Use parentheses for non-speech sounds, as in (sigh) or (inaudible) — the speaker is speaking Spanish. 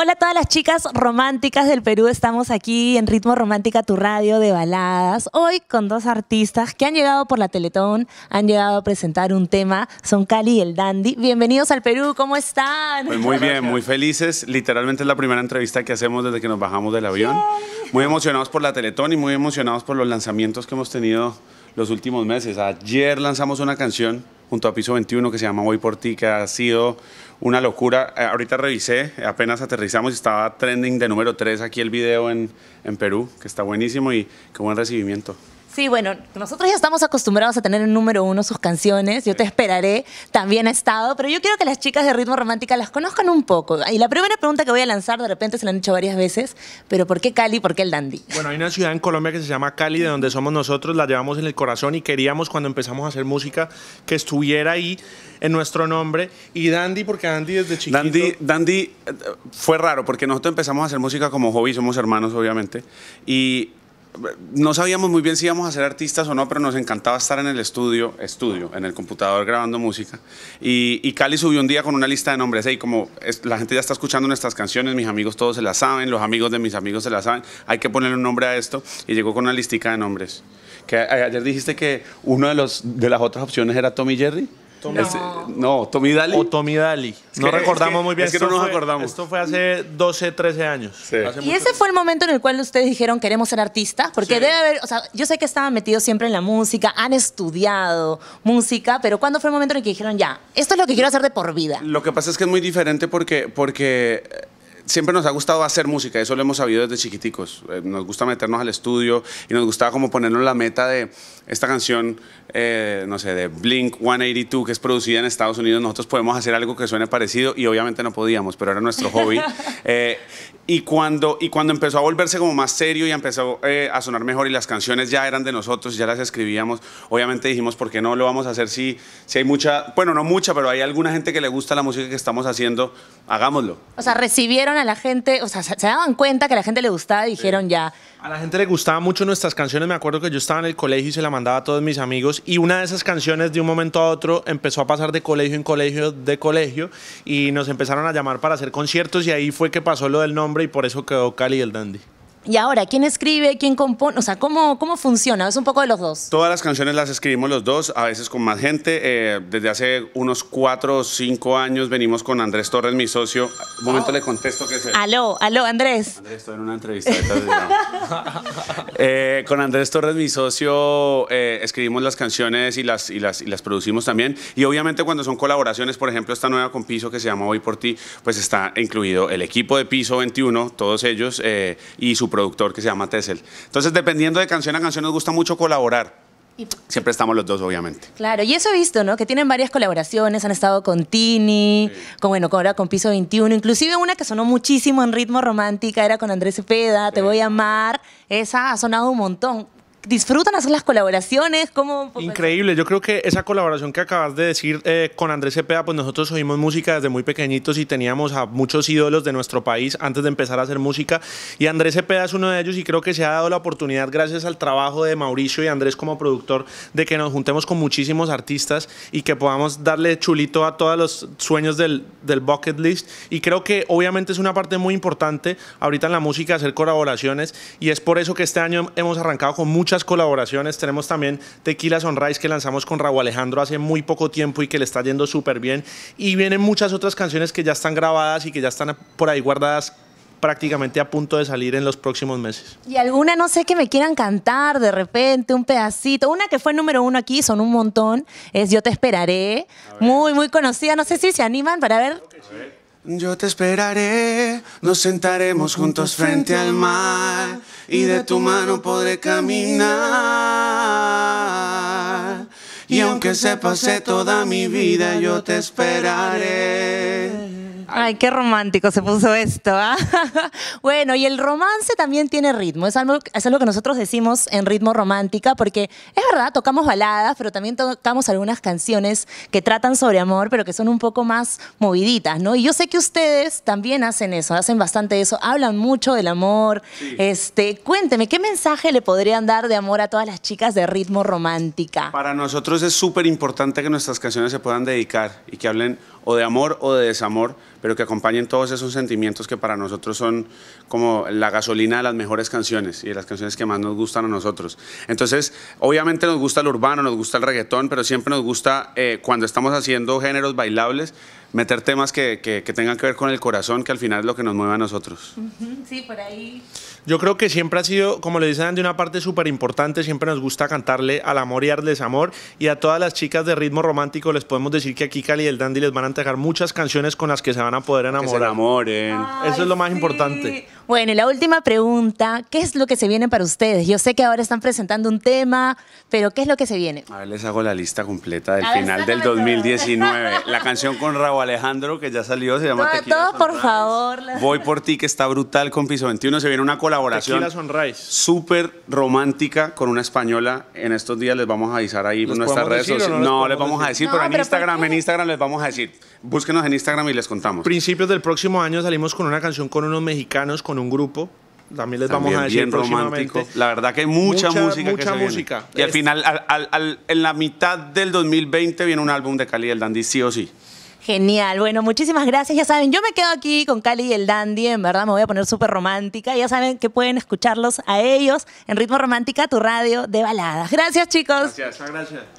Hola a todas las chicas románticas del Perú, estamos aquí en Ritmo Romántica, tu radio de baladas, hoy con dos artistas que han llegado por la Teletón, han llegado a presentar un tema, son Cali y el Dandy. Bienvenidos al Perú, ¿cómo están? Pues muy bien, muy felices, literalmente es la primera entrevista que hacemos desde que nos bajamos del avión. Muy emocionados por la Teletón y muy emocionados por los lanzamientos que hemos tenido los últimos meses. Ayer lanzamos una canción junto a Piso 21 que se llama Voy por ti, que ha sido una locura. Eh, ahorita revisé, apenas aterrizamos y estaba trending de número 3 aquí el video en, en Perú, que está buenísimo y qué buen recibimiento. Sí, bueno, nosotros ya estamos acostumbrados a tener en número uno sus canciones. Yo te esperaré, también ha estado, pero yo quiero que las chicas de Ritmo Romántica las conozcan un poco. Y la primera pregunta que voy a lanzar, de repente se la han hecho varias veces, pero ¿por qué Cali? ¿Por qué el Dandy? Bueno, hay una ciudad en Colombia que se llama Cali, de donde somos nosotros, la llevamos en el corazón y queríamos cuando empezamos a hacer música que estuviera ahí en nuestro nombre. Y Dandy, porque Dandy desde chiquito. Dandy, Dandy eh, fue raro, porque nosotros empezamos a hacer música como hobby, somos hermanos, obviamente. Y no sabíamos muy bien si íbamos a ser artistas o no, pero nos encantaba estar en el estudio, estudio, en el computador grabando música. Y, Cali subió un día con una lista de nombres, y como la gente ya está escuchando nuestras canciones, mis amigos todos se las saben, los amigos de mis amigos se las saben, hay que ponerle un nombre a esto. Y llegó con una listica de nombres. Que eh, ayer dijiste que uno de, de las otras opciones era Tommy Jerry no, Tommy Daly. O Tommy Daly. no recordamos muy bien. Es que no nos Esto fue hace 12, 13 años. y ese fue el momento en el cual ustedes dijeron queremos ser artistas, porque debe haber, o sea, yo sé que estaban metidos siempre en la música, han estudiado música, pero ¿cuándo fue el momento en el que dijeron ya, esto es lo que quiero hacer de por vida? Lo que pasa es que es muy diferente porque, porque siempre nos ha gustado hacer música, eso lo hemos sabido desde chiquiticos. Eh, nos gusta meternos al estudio y nos gustaba como ponernos la meta de esta canción, eh, no sé, de Blink 182, que es producida en Estados Unidos. Nosotros podemos hacer algo que suene parecido y obviamente no podíamos, pero era nuestro hobby. (laughs) Eh, y, cuando, y cuando empezó a volverse como más serio y empezó a sonar mejor y las canciones ya eran de nosotros, ya las escribíamos, obviamente dijimos, ¿por qué no lo vamos a hacer si, si hay mucha, bueno, no mucha, pero hay alguna gente que le gusta la música que estamos haciendo, hagámoslo. O sea, recibieron a la gente, o sea, se, daban cuenta que a la gente le gustaba y dijeron ya. A la gente le gustaban mucho nuestras canciones. Me acuerdo que yo estaba en el colegio y se la mandaba a todos mis amigos. Y una de esas canciones, de un momento a otro, empezó a pasar de colegio en colegio, de colegio. Y nos empezaron a llamar para hacer conciertos. Y ahí fue que pasó lo del nombre y por eso quedó Cali el Dandy. Y ahora, ¿quién escribe? ¿Quién compone? O sea, ¿cómo, cómo funciona? Es un poco de los dos. Todas las canciones las escribimos los dos, a veces con más gente. Eh, desde hace unos cuatro o cinco años venimos con Andrés Torres, mi socio. Un momento le contesto que se... Aló, aló, Andrés. Andrés, estoy en una entrevista. (laughs) eh, con Andrés Torres, mi socio, eh, escribimos las canciones y las, y, las, y las producimos también. Y obviamente cuando son colaboraciones, por ejemplo, esta nueva con Piso que se llama Hoy por Ti, pues está incluido el equipo de Piso 21, todos ellos, eh, y su productor que se llama Tessel. Entonces, dependiendo de canción a canción, nos gusta mucho colaborar. Siempre estamos los dos, obviamente. Claro, y eso he visto, ¿no? Que tienen varias colaboraciones, han estado con Tini, con, bueno, con Piso 21, inclusive una que sonó muchísimo en ritmo romántica, era con Andrés Cepeda, Te voy a amar, esa ha sonado un montón disfrutan hacer las colaboraciones? ¿Cómo? Pues, pues? Increíble, yo creo que esa colaboración que acabas de decir eh, con Andrés Cepeda, pues nosotros oímos música desde muy pequeñitos y teníamos a muchos ídolos de nuestro país antes de empezar a hacer música y Andrés Cepeda es uno de ellos y creo que se ha dado la oportunidad gracias al trabajo de Mauricio y Andrés como productor de que nos juntemos con muchísimos artistas y que podamos darle chulito a todos los sueños del, del bucket list y creo que obviamente es una parte muy importante ahorita en la música hacer colaboraciones y es por eso que este año hemos arrancado con muchas colaboraciones. Tenemos también Tequila Sunrise que lanzamos con Raúl Alejandro hace muy poco tiempo y que le está yendo súper bien. Y vienen muchas otras canciones que ya están grabadas y que ya están por ahí guardadas prácticamente a punto de salir en los próximos meses. Y alguna, no sé, que me quieran cantar de repente, un pedacito. Una que fue número uno aquí, son un montón, es Yo te esperaré. Muy, muy conocida. No sé si se animan para ver. Yo te esperaré, nos sentaremos juntos frente al mar y de tu mano podré caminar. Y aunque se pase toda mi vida, yo te esperaré. Ay, qué romántico se puso esto. ¿ah? (laughs) bueno, y el romance también tiene ritmo. Es algo, es algo que nosotros decimos en ritmo romántica, porque es verdad, tocamos baladas, pero también tocamos algunas canciones que tratan sobre amor, pero que son un poco más moviditas, ¿no? Y yo sé que ustedes también hacen eso, hacen bastante eso, hablan mucho del amor. Este, cuénteme, ¿qué mensaje le podrían dar de amor a todas las chicas de ritmo romántica? Para nosotros es súper importante que nuestras canciones se puedan dedicar y que hablen o de amor o de desamor, pero que acompañen todos esos sentimientos que para nosotros son como la gasolina de las mejores canciones y de las canciones que más nos gustan a nosotros. Entonces, obviamente nos gusta el urbano, nos gusta el reggaetón, pero siempre nos gusta eh, cuando estamos haciendo géneros bailables, meter temas que, que, tengan que ver con el corazón, que al final es lo que nos mueve a nosotros. Sí, por ahí. Yo creo que siempre ha sido, como le dicen de una parte súper importante, siempre nos gusta cantarle al amor y darles amor Y a todas las chicas de ritmo romántico les podemos decir que aquí Cali y el Dandy les van a entregar muchas canciones con las que se van a poder enamorar. Que amor Eso es lo más importante. Bueno, y la última pregunta, ¿qué es lo que se viene para ustedes? Yo sé que ahora están presentando un tema, pero ¿qué es lo que se viene? A ver, les hago la lista completa del final del 2019. la canción con Raúl Alejandro, que ya salió, se llama Tequila todo, por favor. Voy por ti, que está brutal con Piso 21. Se viene una colaboración súper romántica con una española. En estos días les vamos a avisar ahí en nuestras redes sociales. No, les, vamos a decir, pero, en Instagram, en Instagram les vamos a decir. Búsquenos en Instagram y les contamos. Principios del próximo año salimos con una canción con unos mexicanos, con un grupo también les vamos a decir próximamente romántico. La verdad que mucha, mucha música. Mucha que se música. Y al final, en la mitad del 2020 viene un álbum de Cali del Dandy, sí o sí. Genial. Bueno, muchísimas gracias. Ya saben, yo me quedo aquí con Cali y el Dandy. En verdad me voy a poner súper romántica. Ya saben que pueden escucharlos a ellos en Ritmo Romántica, tu radio de baladas. Gracias, chicos. Gracias, gracias.